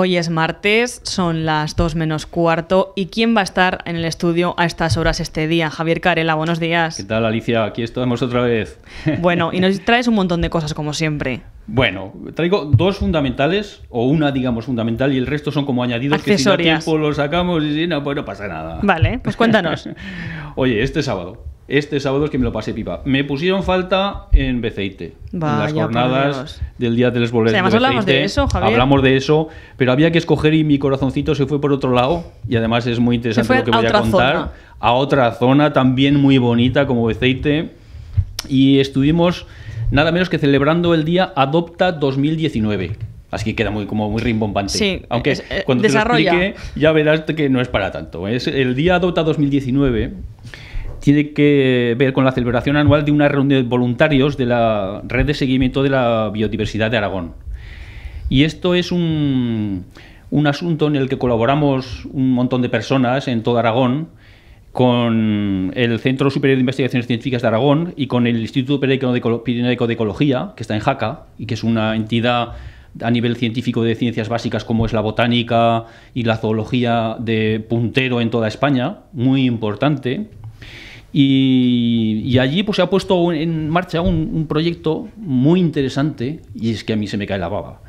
Hoy es martes, son las 2 menos cuarto. ¿Y quién va a estar en el estudio a estas horas este día? Javier Carela, buenos días. ¿Qué tal, Alicia? Aquí estamos otra vez. Bueno, y nos traes un montón de cosas, como siempre. Bueno, traigo dos fundamentales, o una, digamos, fundamental, y el resto son como añadidos que si no tiempo lo sacamos y si no, pues no pasa nada. Vale, pues cuéntanos. Oye, este sábado este sábado es que me lo pasé pipa. Me pusieron falta en Beceite. en las jornadas del Día de los Boletos hablamos de eso, Javier. Hablamos de eso, pero había que escoger y mi corazoncito se fue por otro lado. Y además es muy interesante lo que voy a contar. A otra zona también muy bonita como Beceite. Y estuvimos nada menos que celebrando el día Adopta 2019. Así que queda muy, como muy rimbombante. Sí, Aunque eh, cuando te lo explique, ya verás que no es para tanto. Es el día Adopta 2019 tiene que ver con la celebración anual de una reunión de voluntarios de la Red de Seguimiento de la Biodiversidad de Aragón. Y esto es un, asunto en el que colaboramos un montón de personas en todo Aragón con el Centro Superior de Investigaciones Científicas de Aragón y con el Instituto Pirenaico de Ecología, que está en Jaca y que es una entidad a nivel científico de ciencias básicas como es la botánica y la zoología de puntero en toda España, muy importante. Y, allí pues, se ha puesto en marcha un, proyecto muy interesante, y es que a mí se me cae la baba.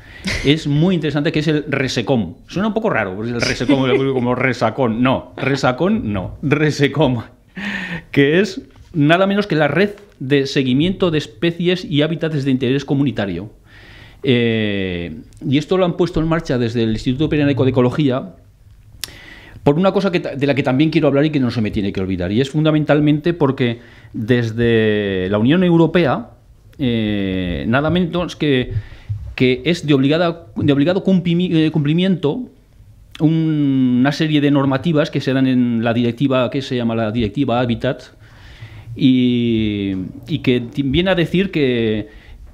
Es muy interesante que es el Resecom. Suena un poco raro, porque el Resecom como Resacón. No, Resacón no, Resecom. Que es nada menos que la red de seguimiento de especies y hábitats de interés comunitario. Eh, y esto lo han puesto en marcha desde el Instituto Periódico de Ecología por una cosa que, de la que también quiero hablar y que no se me tiene que olvidar, y es fundamentalmente porque desde la Unión Europea, eh, nada menos que, que es de, obligada, de obligado eh, cumplimiento una serie de normativas que se dan en la directiva que se llama la directiva Habitat y que viene a decir que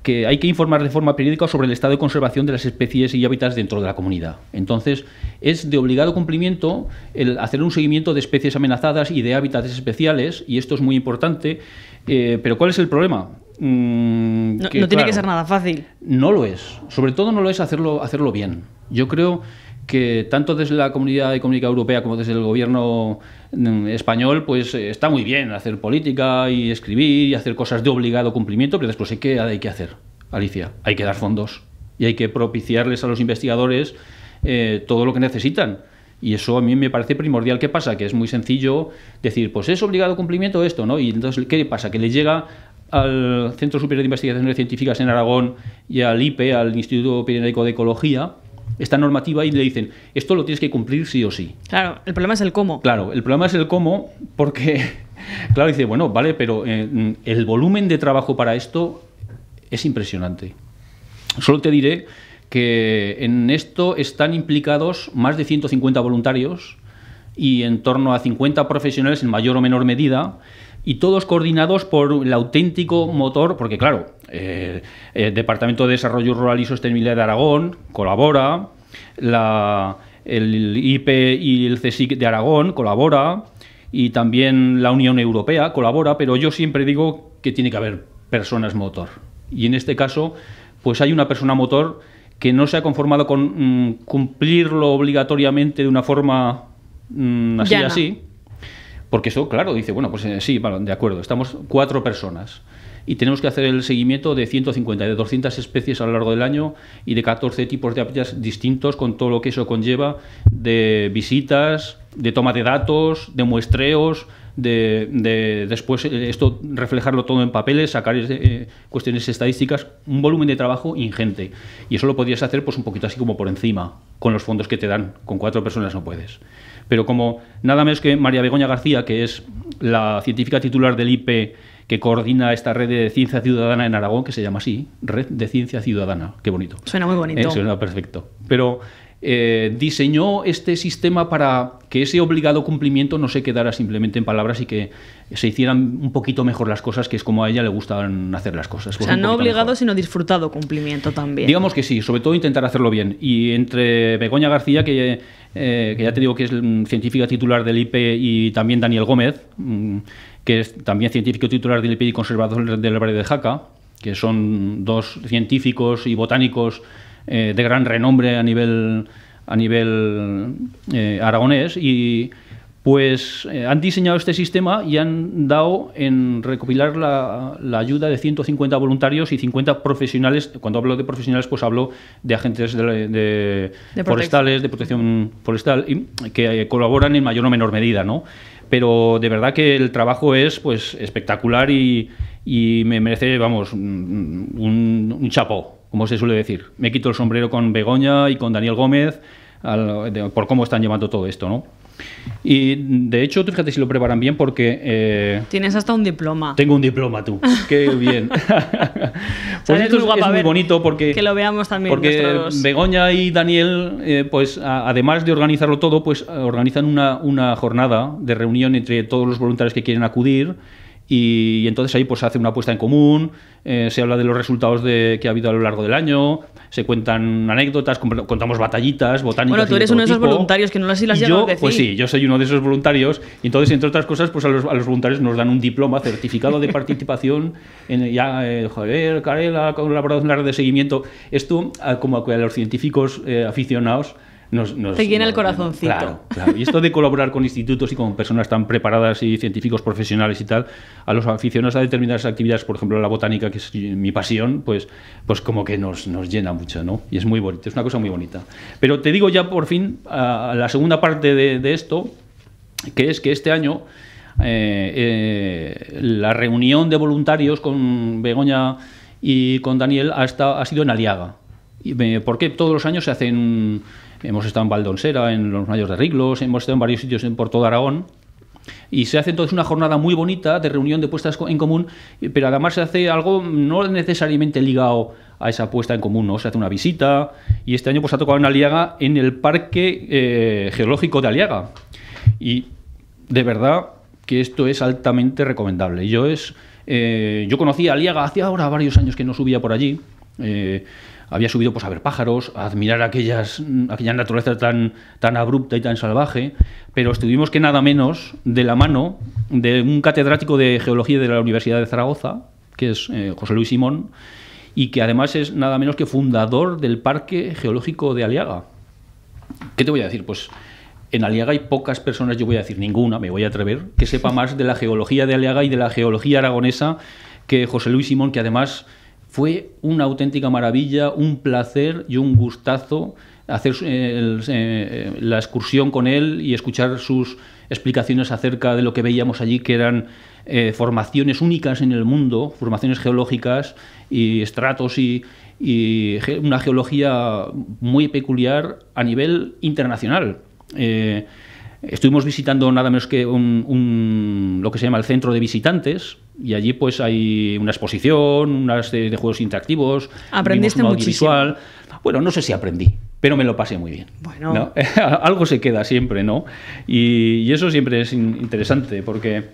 que hay que informar de forma periódica sobre el estado de conservación de las especies y hábitats dentro de la comunidad. Entonces, es de obligado cumplimiento el hacer un seguimiento de especies amenazadas y de hábitats especiales, y esto es muy importante. Eh, pero ¿cuál es el problema? Mm, no, tiene que ser nada fácil. No lo es. Sobre todo no lo es hacerlo, hacerlo bien. Yo creo que tanto desde la comunidad económica europea como desde el gobierno mm, español, pues eh, está muy bien hacer política y escribir y hacer cosas de obligado cumplimiento, pero después hay que, hay que hacer, Alicia, hay que dar fondos y hay que propiciarles a los investigadores eh, todo lo que necesitan. Y eso a mí me parece primordial. ¿Qué pasa? Que es muy sencillo decir, pues es obligado cumplimiento esto, ¿no? Y entonces, ¿qué pasa? Que le llega al Centro Superior de Investigaciones Científicas en Aragón y al IPE, al Instituto Pirenaico de Ecología, esta normativa y le dicen, esto lo tienes que cumplir sí o sí. Claro, el problema es el cómo. Claro, el problema es el cómo porque, claro, dice, bueno, vale, pero eh, el volumen de trabajo para esto es impresionante. Solo te diré que en esto están implicados más de 150 voluntarios y en torno a 50 profesionales en mayor o menor medida y todos coordinados por el auténtico motor, porque claro, eh, el Departamento de Desarrollo Rural y Sostenibilidad de Aragón colabora, el IP y el CSIC de Aragón colabora, y también la Unión Europea colabora, pero yo siempre digo que tiene que haber personas motor. Y en este caso, pues hay una persona motor que no se ha conformado con mm, cumplirlo obligatoriamente de una forma mm, así, así, porque eso, claro, dice, bueno, pues eh, sí, de acuerdo, estamos cuatro personas y tenemos que hacer el seguimiento de 150, de 200 especies a lo largo del año y de 14 tipos de hábitats distintos con todo lo que eso conlleva de visitas, de toma de datos, de muestreos, de, después eh, esto reflejarlo todo en papeles, sacar eh, cuestiones estadísticas, un volumen de trabajo ingente. Y eso lo podrías hacer pues un poquito así como por encima, con los fondos que te dan, con cuatro personas no puedes. Pero como nada menos que María Begoña García, que es la científica titular del IPE que coordina esta red de ciencia ciudadana en Aragón, que se llama así, Red de Ciencia Ciudadana. Qué bonito. Suena muy bonito. Eh, suena perfecto. Pero eh, diseñó este sistema para que ese obligado cumplimiento no se quedara simplemente en palabras y que se hicieran un poquito mejor las cosas, que es como a ella le gustaban hacer las cosas. O pues sea, no obligado, sino disfrutado cumplimiento también. Digamos que sí, sobre todo intentar hacerlo bien. Y entre Begoña García, que eh, que ya te digo que es mm, científica titular del IPE y también Daniel Gómez, mm, que es también científico titular del IPE y conservador del barrio de Jaca, que son dos científicos y botánicos eh, de gran renombre a nivel, a nivel eh, aragonés y pues eh, han diseñado este sistema y han dado en recopilar la, ayuda de 150 voluntarios y 50 profesionales. Cuando hablo de profesionales, pues hablo de agentes de, forestales, de protección forestal, que eh, colaboran en mayor o menor medida, ¿no? Pero de verdad que el trabajo es pues espectacular y, me merece, vamos, un, chapo, como se suele decir. Me quito el sombrero con Begoña y con Daniel Gómez por cómo están llevando todo esto, ¿no? Y de hecho, tú fíjate si lo preparan bien porque... Eh, Tienes hasta un diploma. Tengo un diploma tú. Qué bien. pues es, muy bonito porque... Que lo veamos también. Porque Begoña y Daniel, eh, pues además de organizarlo todo, pues eh, organizan una, una jornada de reunión entre todos los voluntarios que quieren acudir y, entonces ahí pues se hace una apuesta en común, eh, se habla de los resultados que ha habido a lo largo del año, se cuentan anécdotas, contamos batallitas, botánicas. Bueno, tú eres uno de esos voluntarios que no las, las yo, a decir. Pues sí, yo soy uno de esos voluntarios. Y entonces, entre otras cosas, pues a los, voluntarios nos dan un diploma, certificado de participación en ya, eh, joder, Carela, colaboración en la red de seguimiento. Esto, como a los científicos eh, aficionados, nos, Te llena el corazoncito. Claro, Y esto de colaborar con institutos y con personas tan preparadas y científicos profesionales y tal, a los aficionados a determinadas actividades, por ejemplo la botánica, que es mi pasión, pues, pues como que nos, llena mucho, ¿no? Y es muy bonito, es una cosa muy bonita. Pero te digo ya por fin la segunda parte de, esto, que es que este año eh, eh, la reunión de voluntarios con Begoña y con Daniel ha, ha sido en Aliaga. ¿Por qué todos los años se hacen hemos estado en Valdonsera, en los Mayos de Riglos, hemos estado en varios sitios por todo Aragón. Y se hace entonces una jornada muy bonita de reunión de puestas en común, pero además se hace algo no necesariamente ligado a esa puesta en común, ¿no? Se hace una visita y este año pues ha tocado en Aliaga en el Parque eh, Geológico de Aliaga. Y de verdad que esto es altamente recomendable. Yo es eh, yo conocí a Aliaga hace ahora varios años que no subía por allí. Eh, había subido pues, a ver pájaros, a admirar aquellas, mm, aquella naturaleza tan, tan abrupta y tan salvaje, pero estuvimos que nada menos de la mano de un catedrático de geología de la Universidad de Zaragoza, que es eh, José Luis Simón, y que además es nada menos que fundador del Parque Geológico de Aliaga. ¿Qué te voy a decir? Pues en Aliaga hay pocas personas, yo voy a decir ninguna, me voy a atrever, que sepa más de la geología de Aliaga y de la geología aragonesa que José Luis Simón, que además fue una auténtica maravilla, un placer y un gustazo hacer eh, eh, eh, la excursión con él y escuchar sus explicaciones acerca de lo que veíamos allí, que eran formaciones únicas en el mundo, formaciones geológicas y estratos y, una geología muy peculiar a nivel internacional. Estuvimos visitando nada menos que un, lo que se llama el centro de visitantes y allí pues hay una exposición, unas de, de juegos interactivos, aprendiste un visual Bueno, no sé si aprendí, pero me lo pasé muy bien. Bueno, algo se queda siempre, ¿no? Y, eso siempre es interesante porque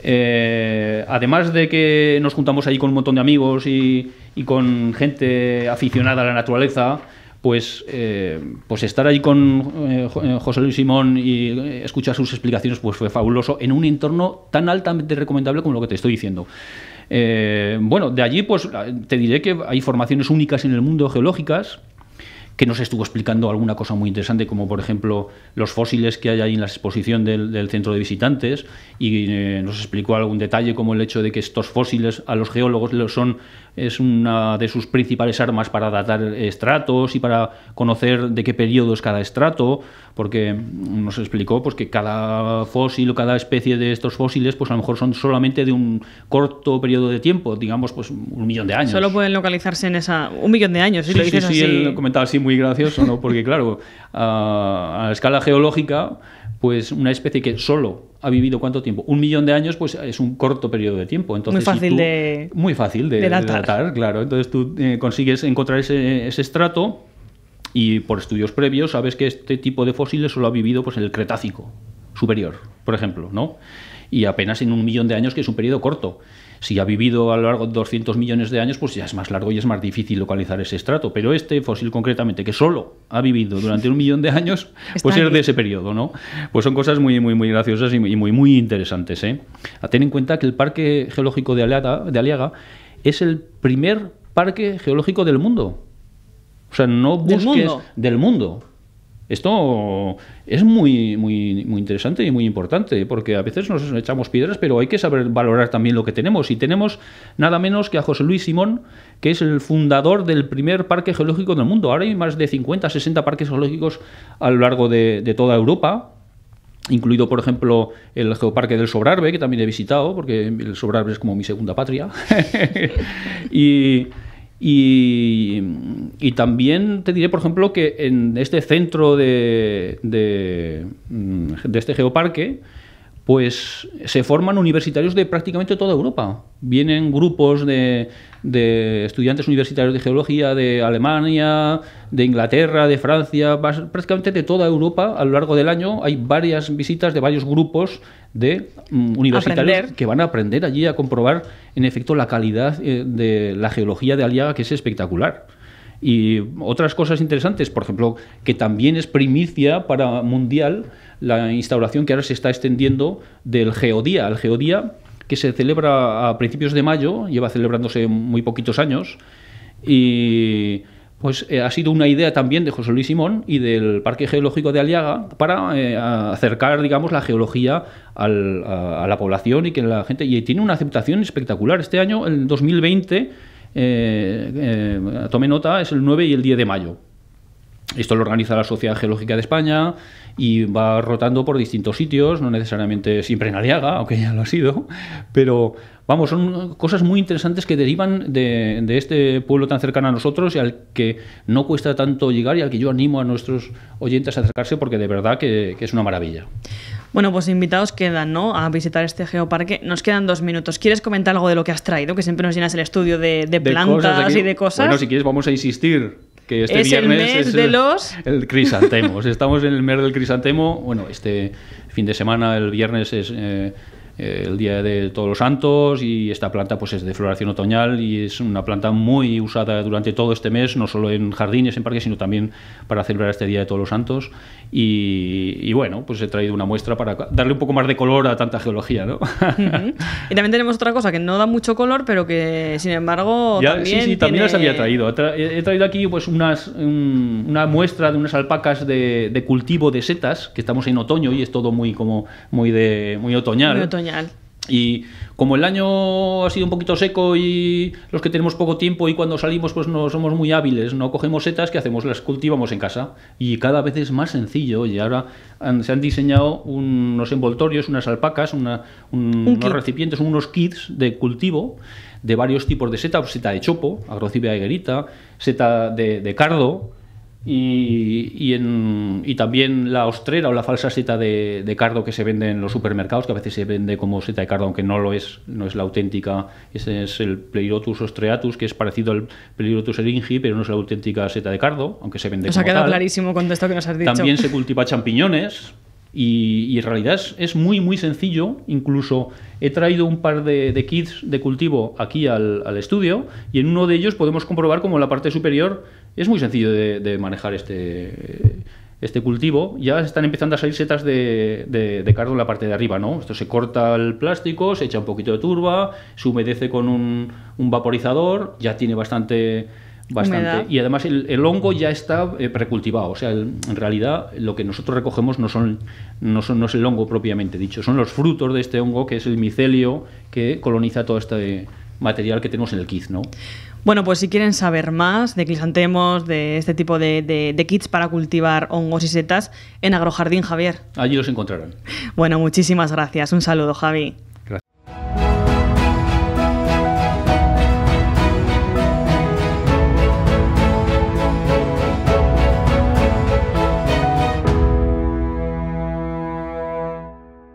eh, además de que nos juntamos allí con un montón de amigos y, y con gente aficionada a la naturaleza, pues, eh, pues estar ahí con eh, eh, José Luis Simón y escuchar sus explicaciones pues fue fabuloso en un entorno tan altamente recomendable como lo que te estoy diciendo. bueno, de allí pues te diré que hay formaciones únicas en el mundo geológicas, que nos estuvo explicando alguna cosa muy interesante, como por ejemplo los fósiles que hay ahí en la exposición del, centro de visitantes, y eh, nos explicó algún detalle como el hecho de que estos fósiles a los geólogos son, es una de sus principales armas para datar estratos y para conocer de qué periodo es cada estrato, porque nos explicó pues, que cada fósil o cada especie de estos fósiles pues a lo mejor son solamente de un corto periodo de tiempo, digamos pues un millón de años. Solo pueden localizarse en esa... un millón de años, sí, lo sí, sí, Él comentaba así muy gracioso, ¿no? Porque claro, a, escala geológica, pues una especie que solo ha vivido cuánto tiempo? Un millón de años, pues es un corto periodo de tiempo. Entonces, muy fácil de. Muy fácil de, datar. claro. Entonces tú eh, consigues encontrar ese, estrato y por estudios previos sabes que este tipo de fósiles solo ha vivido pues, en el Cretácico superior, por ejemplo, ¿no? Y apenas en un millón de años, que es un periodo corto. Si ha vivido a lo largo de 200 millones de años, pues ya es más largo y es más difícil localizar ese estrato. Pero este fósil concretamente, que solo ha vivido durante un millón de años, pues es de ese periodo, ¿no? Pues son cosas muy, muy, muy graciosas y muy, muy interesantes. ¿eh? A tener en cuenta que el Parque Geológico de Aliaga, es el primer parque geológico del mundo. O sea, no busques Del mundo. Esto es muy, muy, muy interesante y muy importante, porque a veces nos echamos piedras, pero hay que saber valorar también lo que tenemos. Y tenemos nada menos que a José Luis Simón, que es el fundador del primer parque geológico del mundo. Ahora hay más de 50, 60 parques geológicos a lo largo de, de toda Europa, incluido por ejemplo el Geoparque del Sobrarbe, que también he visitado, porque el Sobrarbe es como mi segunda patria. y y, también te diré, por ejemplo, que en este centro de mm, este geoparque, pues se forman universitarios de prácticamente toda Europa. Vienen grupos de, estudiantes universitarios de geología de Alemania, de Inglaterra, de Francia, prácticamente de toda Europa. A lo largo del año hay varias visitas de varios grupos de mm, universitarios que van a aprender allí a comprobar en efecto la calidad eh, de la geología de Aliaga, que es espectacular. Y otras cosas interesantes, por ejemplo, que también es primicia para mundial la instauración que ahora se está extendiendo del geodía. El geodía que se celebra a principios de mayo, lleva celebrándose muy poquitos años, y pues eh, ha sido una idea también de José Luis Simón y del Parque Geológico de Aliaga para eh, acercar, digamos, la geología a, la población y que la gente... Y tiene una aceptación espectacular. Este año, el 2020 eh, eh, tome nota, es el 9 y el 10 de mayo. Esto lo organiza la Sociedad Geológica de España y va rotando por distintos sitios, no necesariamente siempre en Aliaga, aunque ya lo ha sido, pero vamos, son cosas muy interesantes que derivan de, este pueblo tan cercano a nosotros y al que no cuesta tanto llegar y al que yo animo a nuestros oyentes a acercarse porque de verdad que es una maravilla. Bueno, pues invitados quedan, ¿no? A visitar este geoparque. Nos quedan dos minutos. ¿Quieres comentar algo de lo que has traído? Que siempre nos llenas el estudio de, plantas y de cosas. Bueno, si quieres, vamos a insistir que este viernes es de el, los el crisantemo. Estamos en el mes del crisantemo. Bueno, este fin de semana, el viernes es eh, eh, el día de Todos los Santos y esta planta pues es de floración otoñal y es una planta muy usada durante todo este mes, no solo en jardines, en parques, sino también para celebrar este día de Todos los Santos y, bueno, pues he traído una muestra para darle un poco más de color a tanta geología, ¿no? Y también tenemos otra cosa que no da mucho color, pero que sin embargo ya, también sí, sí, también las había traído. He traído aquí pues unas, una muestra de unas alpacas de, de, cultivo de setas que estamos en otoño y es todo muy como muy de muy otoñal. Muy otoñal. Y como el año ha sido un poquito seco y los que tenemos poco tiempo y cuando salimos pues no somos muy hábiles, no cogemos setas, que hacemos? Las cultivamos en casa y cada vez es más sencillo y ahora se han diseñado unos envoltorios, unas alpacas, unos recipientes, unos kits de cultivo de varios tipos de setas, seta de chopo, agrocibia aguerita, seta de cardo, y, en, también la ostrera o la falsa seta de, cardo que se vende en los supermercados, que a veces se vende como seta de cardo, aunque no lo es, no es la auténtica. Ese es el Pleirotus ostreatus, que es parecido al Pleirotus eringi, pero no es la auténtica seta de cardo, aunque se vende nos como ha quedado clarísimo con esto que nos dicho. También se cultiva champiñones, y, en realidad es, muy, muy sencillo. Incluso he traído un par de, kits de cultivo aquí al, estudio y en uno de ellos podemos comprobar como en la parte superior es muy sencillo de, manejar este este cultivo, ya están empezando a salir setas de, de, cardo en la parte de arriba, ¿no? Esto se corta el plástico, se echa un poquito de turba, se humedece con un, un vaporizador, ya tiene bastante Bastante. Y además el, hongo ya está eh, precultivado. O sea, en realidad lo que nosotros recogemos no, son, no, no es el hongo propiamente dicho, son los frutos de este hongo, que es el micelio que coloniza todo este material que tenemos en el kit. ¿no? Bueno, pues si quieren saber más de clisantemos, de este tipo de, de, kits para cultivar hongos y setas, en Agrojardín, Javier. Allí los encontrarán. Bueno, muchísimas gracias. Un saludo, Javi.